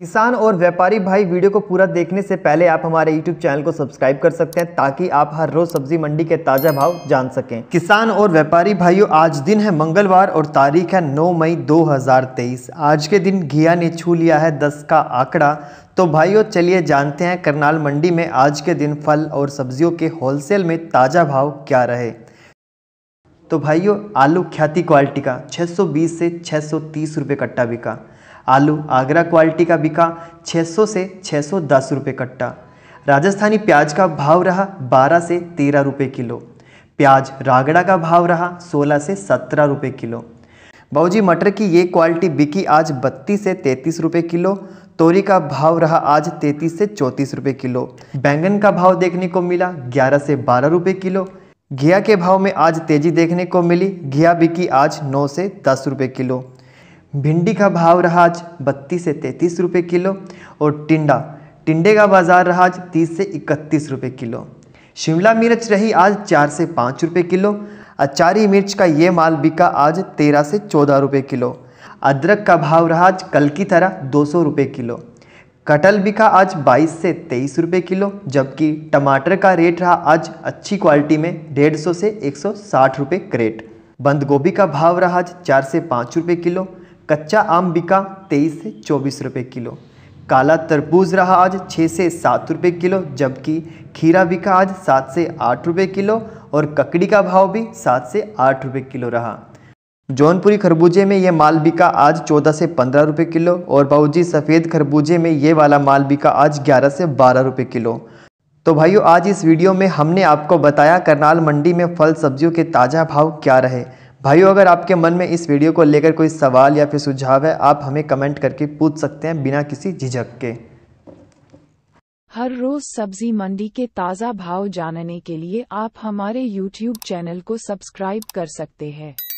किसान और व्यापारी भाई वीडियो को पूरा देखने से पहले आप हमारे YouTube चैनल को सब्सक्राइब कर सकते हैं ताकि आप हर रोज सब्जी मंडी के ताज़ा भाव जान सकें किसान और व्यापारी भाइयों आज दिन है मंगलवार और तारीख है 9 मई 2023 आज के दिन घिया ने छू लिया है 10 का आंकड़ा तो भाइयों चलिए जानते हैं करनाल मंडी में आज के दिन फल और सब्जियों के होलसेल में ताज़ा भाव क्या रहे तो भाइयों आलू ख्याति क्वालिटी का छह से 630 रुपए कट्टा बिका आलू आगरा क्वालिटी का बिका 600 से 610 रुपए कट्टा राजस्थानी प्याज का भाव रहा 12 से 13 रुपए किलो प्याज रागड़ा का भाव रहा 16 से 17 रुपए किलो बाबूजी मटर की ये क्वालिटी बिकी आज 32 से 33 रुपए किलो तोरी का भाव रहा आज 33 से 34 रुपए किलो बैंगन का भाव देखने को मिला 11 से 12 रुपए किलो घिया के भाव में आज तेजी देखने को मिली घिया बिकी आज 9 से 10 रुपए किलो भिंडी का भाव रहा आज बत्तीस से तैंतीस रुपये किलो और टिंडा टिंडे का बाज़ार रहा आज तीस से इकतीस रुपये किलो शिमला मिर्च रही आज चार से पाँच रुपये किलो अचारी मिर्च का ये माल बिका आज तेरह से चौदह रुपये किलो अदरक का भाव रहा आज कल की तरह दो सौ रुपये किलो कटल बिका आज बाईस से तेईस रुपये किलो जबकि टमाटर का रेट रहा आज अच्छी क्वालिटी में डेढ़ सौ से एक सौ साठ रुपये क्रेट बंद गोभी का भाव रहा आज चार से पाँच रुपये किलो कच्चा आम बिका तेईस से चौबीस रुपये किलो काला तरबूज रहा आज छः से सात रुपये किलो जबकि खीरा बिका आज सात से आठ रुपये किलो और ककड़ी का भाव भी सात से आठ रुपये किलो रहा जौनपुरी खरबूजे में यह माल बिका आज चौदह से पंद्रह रुपये किलो और बाबूजी सफ़ेद खरबूजे में ये वाला माल बिका आज ग्यारह से बारह रुपये किलो तो भाइयों आज इस वीडियो में हमने आपको बताया करनाल मंडी में फल सब्जियों के ताज़ा भाव क्या रहे भाइयों अगर आपके मन में इस वीडियो को लेकर कोई सवाल या फिर सुझाव है आप हमें कमेंट करके पूछ सकते हैं बिना किसी झिझक के हर रोज सब्जी मंडी के ताज़ा भाव जानने के लिए आप हमारे YouTube चैनल को सब्सक्राइब कर सकते हैं